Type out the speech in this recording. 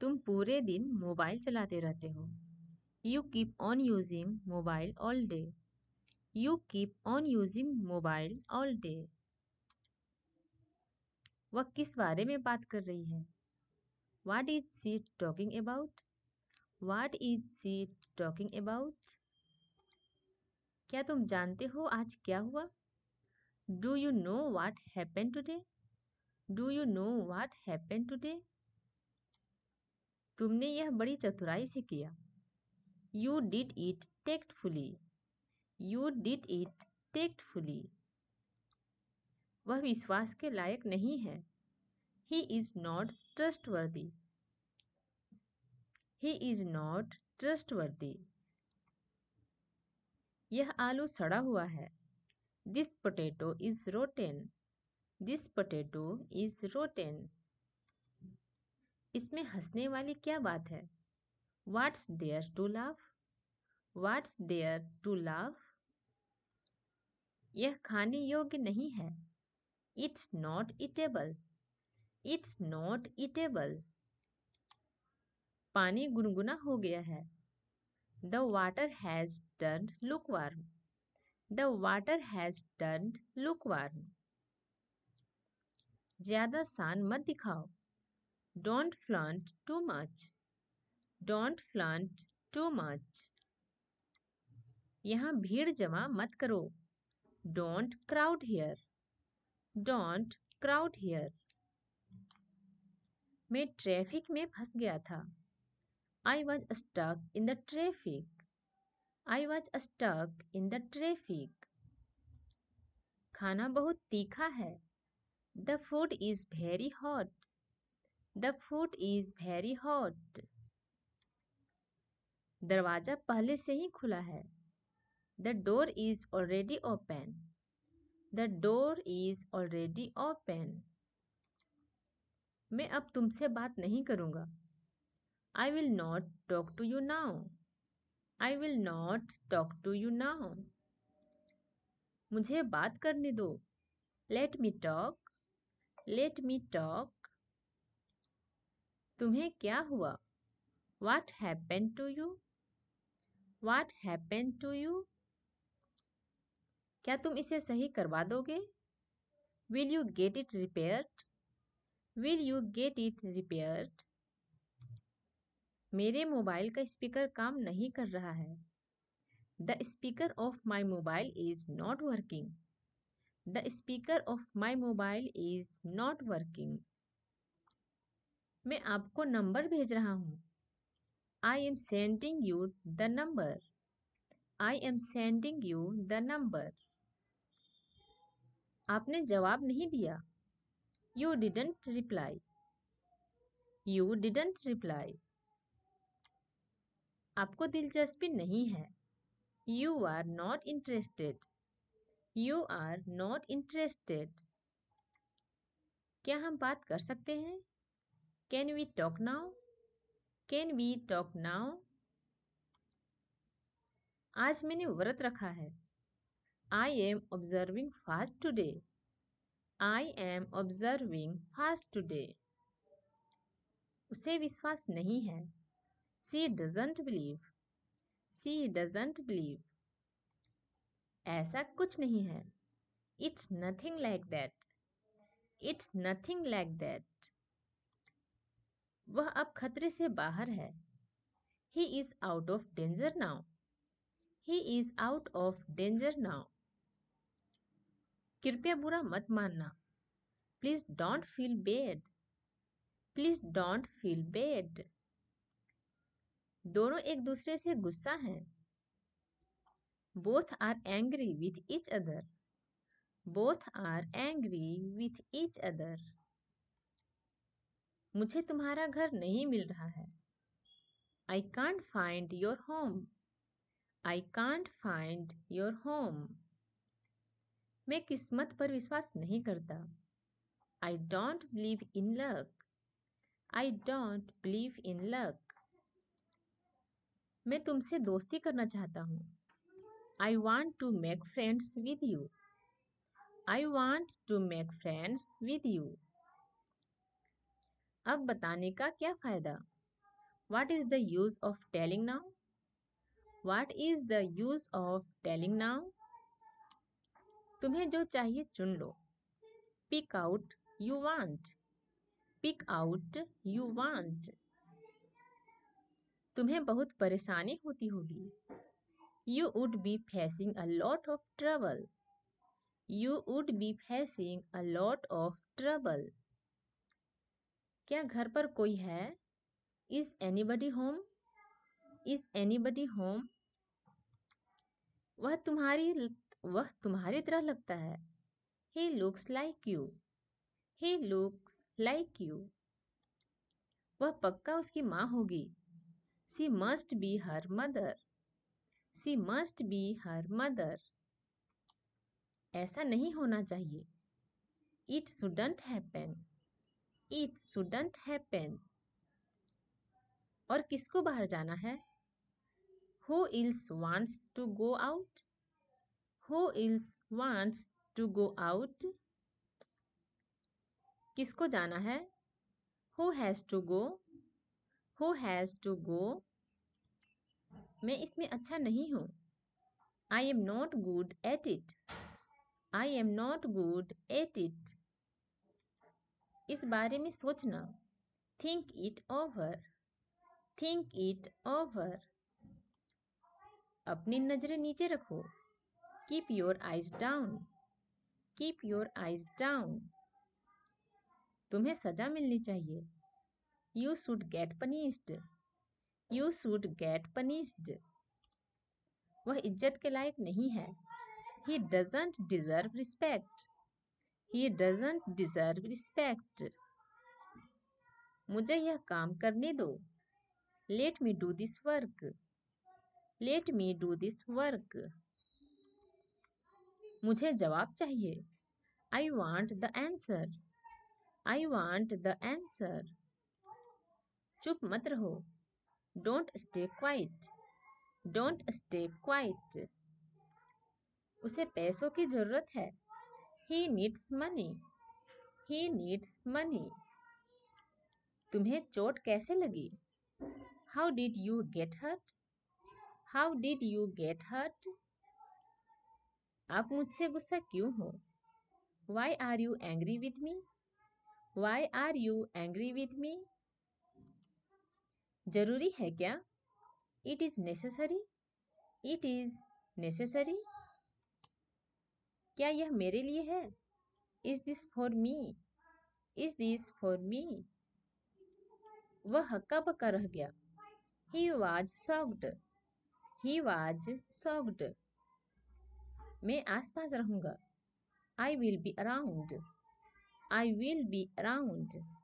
तुम पूरे दिन मोबाइल चलाते रहते हो you keep on using mobile all day you keep on using mobile all day वह किस बारे में बात कर रही है what is she talking about what is she talking about क्या तुम जानते हो आज क्या हुआ do you know what happen today do you know what happen today तुमने यह बड़ी चतुराई से किया you did it tactfully you did it tactfully वह विश्वास के लायक नहीं है he is not trustworthy he is not trustworthy यह आलू सड़ा हुआ है this potato is rotten this potato is rotten इसमें हंसने वाली क्या बात है what's there to laugh what's there to laugh यह खाने योग्य नहीं है it's not eatable it's not eatable पानी गुनगुना हो गया है the water has turn warm the water has turn warm ज्यादा शान मत दिखाओ Don't flaunt too much. Don't flaunt too much. यहाँ भीड़ जमा मत करो don't crowd here don't crowd here मैं ट्रैफिक में फंस गया था I was stuck in the traffic I was stuck in the traffic खाना बहुत तीखा है the food is very hot the food is very hot दरवाजा पहले से ही खुला है the door is already open the door is already open मैं अब तुमसे बात नहीं करूंगा I will not talk to you now I will not talk to you now मुझे बात करने दो let me talk let me talk तुम्हें क्या हुआ what happen to you what happen to you क्या तुम इसे सही करवा दोगे will you get it repaired will you get it repaired मेरे मोबाइल का स्पीकर काम नहीं कर रहा है the speaker of my mobile is not working the speaker of my mobile is not working मैं आपको नंबर भेज रहा हूँ I am sending you the number I am sending you the number आपने जवाब नहीं दिया you didn't reply you didn't reply आपको दिलचस्पी नहीं है you are not interested you are not interested क्या हम बात कर सकते हैं Can we talk now? Can we talk now? आज मैंने व्रत रखा है I am observing fast today I am observing fast today. उसे विश्वास नहीं है सी doesn't believe. C doesn't believe. ऐसा कुछ नहीं है it's nothing like that it's nothing like that वह अब खतरे से बाहर है he is out of danger now he is out of danger now कृपया बुरा मत मानना please don't feel bad please don't feel bad दोनों एक दूसरे से गुस्सा हैं both are angry with each other both are angry with each other मुझे तुम्हारा घर नहीं मिल रहा है I can't find your home I can't find your home मैं किस्मत पर विश्वास नहीं करता I don't believe in luck I don't believe in luck मैं तुमसे दोस्ती करना चाहता हूँ I want to make friends with you I want to make friends with you अब बताने का क्या फ़ायदा what is the use of telling now what is the use of telling now तुम्हें जो चाहिए चुन लो pick out you want pick out you want तुम्हें बहुत परेशानी होती होगी you would be facing a lot of trouble you would be facing a lot of trouble क्या घर पर कोई है is buddy home is buddy home वह तुम्हारी वह तुम्हारी तरह लगता है he looks like you he looks like you वह पक्का उसकी माँ होगी she must be her mother she must be her mother ऐसा नहीं होना चाहिए it shouldn't happened it shouldn't happen और किसको बाहर जाना है who else wants to go out who else wants to go out किसको जाना है who has to go who has to go मैं इसमें अच्छा नहीं हूं I am not good at it I am not good at it इस बारे में सोचना think it over think it over अपनी नज़रें नीचे रखो keep your eyes down keep your eyes down तुम्हें सजा मिलनी चाहिए you should get punished you should get punished वह इज्जत के लायक नहीं है he doesn't deserve respect he doesn't deserve respect मुझे यह काम करने दो let me do this work let me do this work मुझे जवाब चाहिए I want the answer I want the answer चुप मत रहो don't stay quiet don't stay quiet उसे पैसों की ज़रूरत है ही needs money he needs money. तुम्हें चोट कैसे लगी how did you get hurt how did you get hurt? आप मुझसे गुस्सा क्यों हो why are you angry with me why are you angry with me जरूरी है क्या it is necessary. It is necessary. क्या यह मेरे लिए है is this for me is this for me वह हक्का बक्का रह गया he was soft he was soft मैं आसपास रहूंगा I will be around I will be around